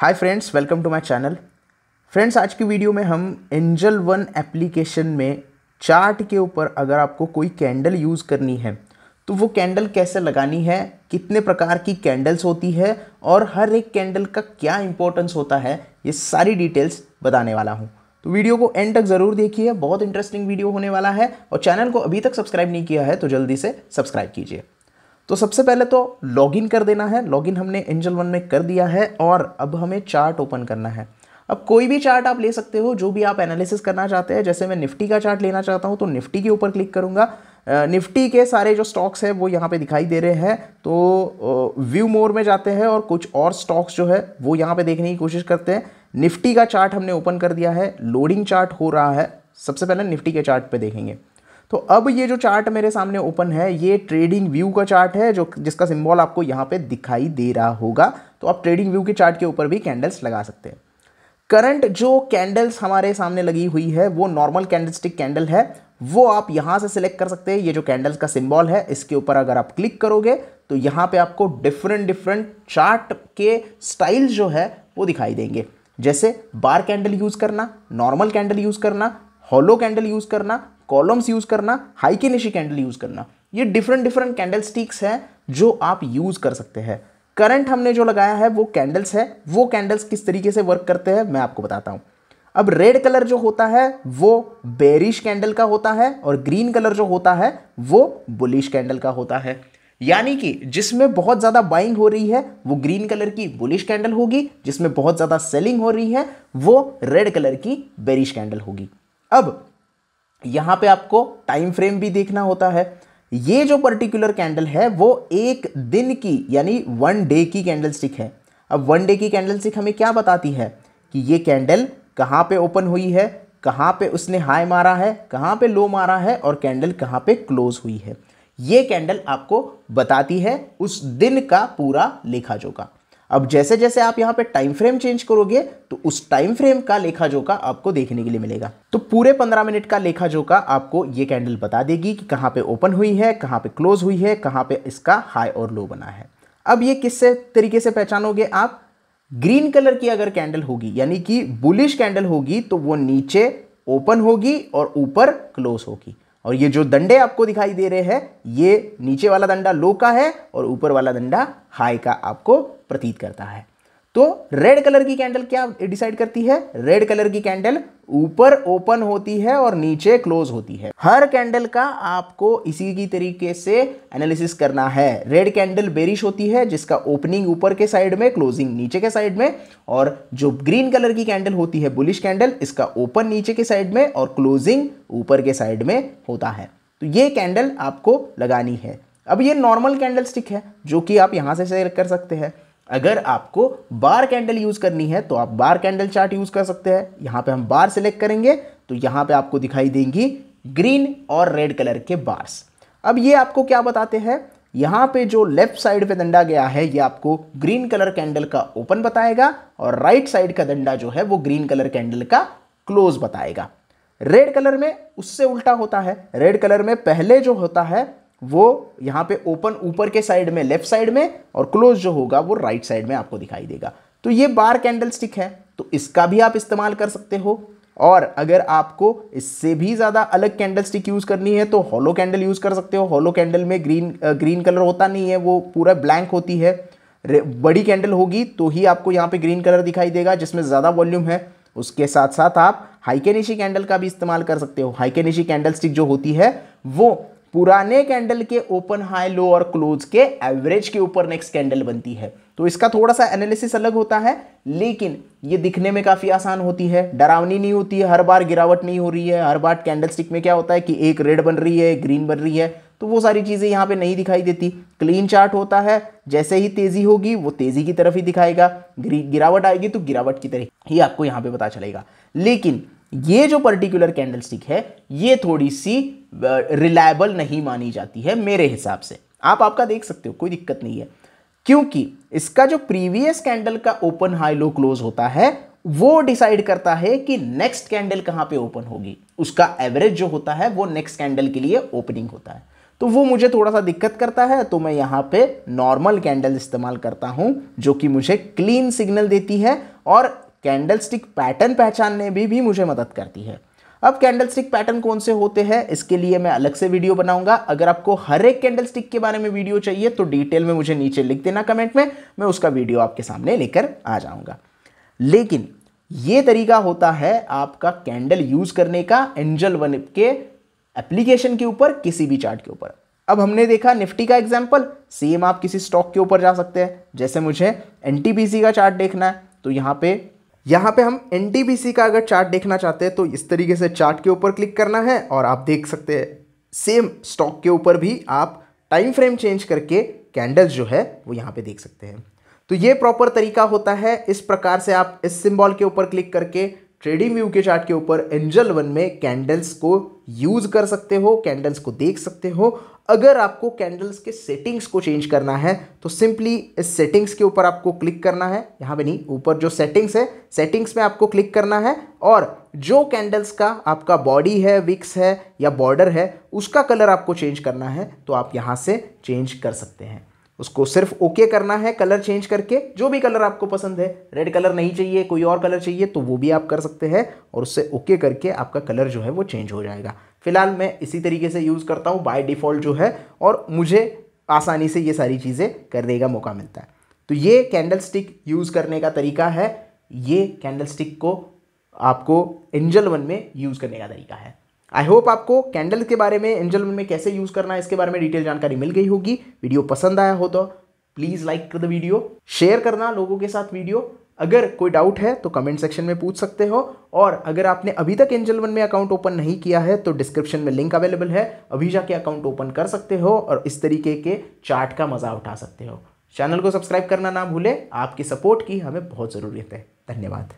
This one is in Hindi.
hi friends welcome to my channel friends आज की वीडियो में हम एंजल वन एप्लीकेशन में चार्ट के ऊपर अगर आपको कोई कैंडल यूज़ करनी है तो वो कैंडल कैसे लगानी है कितने प्रकार की कैंडल्स होती है और हर एक कैंडल का क्या इंपॉर्टेंस होता है ये सारी डिटेल्स बताने वाला हूँ तो वीडियो को एंड तक ज़रूर देखिए बहुत इंटरेस्टिंग वीडियो होने वाला है और चैनल को अभी तक सब्सक्राइब नहीं किया है तो जल्दी से सब्सक्राइब कीजिए तो सबसे पहले तो लॉगिन कर देना है लॉगिन हमने एंजल वन में कर दिया है और अब हमें चार्ट ओपन करना है अब कोई भी चार्ट आप ले सकते हो जो भी आप एनालिसिस करना चाहते हैं जैसे मैं निफ्टी का चार्ट लेना चाहता हूँ तो निफ्टी के ऊपर क्लिक करूँगा निफ्टी के सारे जो स्टॉक्स हैं वो यहाँ पे दिखाई दे रहे हैं तो व्यू मोर में जाते हैं और कुछ और स्टॉक्स जो है वो यहाँ पे देखने की कोशिश करते हैं निफ्टी का चार्ट हमने ओपन कर दिया है लोडिंग चार्ट हो रहा है सबसे पहले निफ्टी के चार्ट पे देखेंगे तो अब ये जो चार्ट मेरे सामने ओपन है ये ट्रेडिंग व्यू का चार्ट है जो जिसका सिम्बॉल आपको यहाँ पे दिखाई दे रहा होगा तो आप ट्रेडिंग व्यू के चार्ट के ऊपर भी कैंडल्स लगा सकते हैं करंट जो कैंडल्स हमारे सामने लगी हुई है वो नॉर्मल कैंडलस्टिक कैंडल है वो आप यहाँ से सिलेक्ट कर सकते हैं ये जो कैंडल्स का सिम्बॉल है इसके ऊपर अगर आप क्लिक करोगे तो यहाँ पर आपको डिफरेंट डिफरेंट चार्ट के स्टाइल्स जो है वो दिखाई देंगे जैसे बार कैंडल यूज़ करना नॉर्मल कैंडल यूज़ करना हॉलो कैंडल यूज़ करना कॉलम्स यूज़ करना हाई के कैंडल यूज़ करना ये डिफरेंट डिफरेंट कैंडल स्टिक्स हैं जो आप यूज़ कर सकते हैं करंट हमने जो लगाया है वो कैंडल्स है वो कैंडल्स किस तरीके से वर्क करते हैं मैं आपको बताता हूँ अब रेड कलर जो होता है वो बेरिश कैंडल का होता है और ग्रीन कलर जो होता है वो बुलिश कैंडल का होता है यानी कि जिसमें बहुत ज़्यादा बाइंग हो रही है वो ग्रीन कलर की बुलिश कैंडल होगी जिसमें बहुत ज़्यादा सेलिंग हो रही है वो रेड कलर की बेरिश कैंडल होगी अब यहाँ पे आपको टाइम फ्रेम भी देखना होता है ये जो पर्टिकुलर कैंडल है वो एक दिन की यानी वन डे की कैंडल स्टिक है अब वन डे की कैंडल स्टिक हमें क्या बताती है कि ये कैंडल कहाँ पे ओपन हुई है कहाँ पे उसने हाई मारा है कहाँ पे लो मारा है और कैंडल कहाँ पे क्लोज हुई है ये कैंडल आपको बताती है उस दिन का पूरा लेखा जोखा अब जैसे जैसे आप यहाँ पे टाइम फ्रेम चेंज करोगे तो उस टाइम फ्रेम का लेखा जोखा आपको देखने के लिए मिलेगा तो पूरे पंद्रह मिनट का लेखा जोखा आपको ये कैंडल बता देगी कि कहाँ पे ओपन हुई है कहाँ पे क्लोज हुई है कहाँ पे इसका हाई और लो बना है अब ये किस से तरीके से पहचानोगे आप ग्रीन कलर की अगर कैंडल होगी यानी कि बुलिश कैंडल होगी तो वो नीचे ओपन होगी और ऊपर क्लोज होगी और ये जो दंडे आपको दिखाई दे रहे हैं ये नीचे वाला दंडा लो का है और ऊपर वाला दंडा हाई का आपको प्रतीत करता है तो रेड कलर की कैंडल क्या डिसाइड करती है रेड कलर की कैंडल ऊपर ओपन होती है और नीचे क्लोज होती है हर कैंडल का आपको इसी की तरीके से एनालिसिस करना है रेड कैंडल बेरिश होती है जिसका ओपनिंग ऊपर के साइड में क्लोजिंग नीचे के साइड में और जो ग्रीन कलर की कैंडल होती है बुलिश कैंडल इसका ओपन नीचे के साइड में और क्लोजिंग ऊपर के साइड में होता है तो ये कैंडल आपको लगानी है अब ये नॉर्मल कैंडल स्टिक है जो कि आप यहाँ से सेलेक्ट कर सकते हैं अगर आपको बार कैंडल यूज़ करनी है तो आप बार कैंडल चार्ट यूज़ कर सकते हैं यहाँ पे हम बार सेलेक्ट करेंगे तो यहाँ पे आपको दिखाई देंगी ग्रीन और रेड कलर के बार्स अब ये आपको क्या बताते हैं यहाँ पे जो लेफ्ट साइड पे डंडा गया है ये आपको ग्रीन कलर कैंडल का ओपन बताएगा और राइट साइड का डंडा जो है वो ग्रीन कलर कैंडल का क्लोज बताएगा रेड कलर में उससे उल्टा होता है रेड कलर में पहले जो होता है वो यहाँ पे ओपन ऊपर के साइड में लेफ्ट साइड में और क्लोज जो होगा वो राइट right साइड में आपको दिखाई देगा तो ये बार कैंडल स्टिक है तो इसका भी आप इस्तेमाल कर सकते हो और अगर आपको इससे भी ज़्यादा अलग कैंडल स्टिक यूज़ करनी है तो हॉलो कैंडल यूज़ कर सकते हो हॉलो कैंडल में ग्रीन ग्रीन कलर होता नहीं है वो पूरा ब्लैंक होती है बड़ी कैंडल होगी तो ही आपको यहाँ पे ग्रीन कलर दिखाई देगा जिसमें ज़्यादा वॉल्यूम है उसके साथ साथ आप हाइकेनिशी कैंडल का भी इस्तेमाल कर सकते हो हाइकेनिशी कैंडल स्टिक जो होती है वो पुराने कैंडल के ओपन हाई लो और क्लोज के एवरेज के ऊपर नेक्स्ट कैंडल बनती है तो इसका थोड़ा सा एनालिसिस अलग होता है लेकिन ये दिखने में काफ़ी आसान होती है डरावनी नहीं होती है हर बार गिरावट नहीं हो रही है हर बार कैंडल स्टिक में क्या होता है कि एक रेड बन रही है ग्रीन बन रही है तो वो सारी चीज़ें यहाँ पे नहीं दिखाई देती क्लीन चार्ट होता है जैसे ही तेज़ी होगी वो तेज़ी की तरफ ही दिखाएगा गिरावट आएगी तो गिरावट की तरह ही आपको यहाँ पे पता चलेगा लेकिन ये जो पर्टिकुलर कैंडलस्टिक है ये थोड़ी सी रिलायबल नहीं मानी जाती है मेरे हिसाब से आप आपका देख सकते हो कोई दिक्कत नहीं है क्योंकि इसका जो प्रीवियस कैंडल का ओपन हाई लो क्लोज होता है वो डिसाइड करता है कि नेक्स्ट कैंडल कहाँ पे ओपन होगी उसका एवरेज जो होता है वो नेक्स्ट कैंडल के लिए ओपनिंग होता है तो वो मुझे थोड़ा सा दिक्कत करता है तो मैं यहाँ पे नॉर्मल कैंडल इस्तेमाल करता हूँ जो कि मुझे क्लीन सिग्नल देती है और कैंडल स्टिक पैटर्न पहचानने भी, भी मुझे मदद करती है अब कैंडलस्टिक पैटर्न कौन से होते हैं इसके लिए मैं अलग से वीडियो बनाऊंगा अगर आपको हर एक कैंडलस्टिक के बारे में वीडियो चाहिए तो डिटेल में मुझे नीचे लिख देना कमेंट में मैं उसका वीडियो आपके सामने लेकर आ जाऊंगा लेकिन ये तरीका होता है आपका कैंडल यूज करने का एंजल वन के एप्लीकेशन के ऊपर किसी भी चार्ट के ऊपर अब हमने देखा निफ्टी का एग्जाम्पल सेम आप किसी स्टॉक के ऊपर जा सकते हैं जैसे मुझे एन का चार्ट देखना है तो यहाँ पे यहाँ पे हम एन का अगर चार्ट देखना चाहते हैं तो इस तरीके से चार्ट के ऊपर क्लिक करना है और आप देख सकते हैं सेम स्टॉक के ऊपर भी आप टाइम फ्रेम चेंज करके कैंडल्स जो है वो यहाँ पे देख सकते हैं तो ये प्रॉपर तरीका होता है इस प्रकार से आप इस सिंबल के ऊपर क्लिक करके ट्रेडिंग व्यू के चार्ट के ऊपर एंजल वन में कैंडल्स को यूज कर सकते हो कैंडल्स को देख सकते हो अगर आपको कैंडल्स के सेटिंग्स को चेंज करना है तो सिंपली इस सेटिंग्स के ऊपर आपको क्लिक करना है यहाँ पे नहीं ऊपर जो सेटिंग्स है सेटिंग्स में आपको क्लिक करना है और जो कैंडल्स का आपका बॉडी है विक्स है या बॉर्डर है उसका कलर आपको चेंज करना है तो आप यहाँ से चेंज कर सकते हैं उसको सिर्फ ओके okay करना है कलर चेंज करके जो भी कलर आपको पसंद है रेड कलर नहीं चाहिए कोई और कलर चाहिए तो वो भी आप कर सकते हैं और उससे ओके okay करके आपका कलर जो है वो चेंज हो जाएगा फिलहाल मैं इसी तरीके से यूज़ करता हूँ बाय डिफ़ॉल्ट जो है और मुझे आसानी से ये सारी चीज़ें करने का मौका मिलता है तो ये कैंडल स्टिक यूज़ करने का तरीका है ये कैंडल स्टिक को आपको एंजल वन में यूज़ करने का तरीका है आई होप आपको कैंडल के बारे में एंजल में कैसे यूज़ करना है इसके बारे में डिटेल जानकारी मिल गई होगी वीडियो पसंद आया हो तो प्लीज़ लाइक कर द वीडियो शेयर करना लोगों के साथ वीडियो अगर कोई डाउट है तो कमेंट सेक्शन में पूछ सकते हो और अगर आपने अभी तक एंजल वन में अकाउंट ओपन नहीं किया है तो डिस्क्रिप्शन में लिंक अवेलेबल है अभी जाके अकाउंट ओपन कर सकते हो और इस तरीके के चार्ट का मज़ा उठा सकते हो चैनल को सब्सक्राइब करना ना भूले आपकी सपोर्ट की हमें बहुत ज़रूरत है धन्यवाद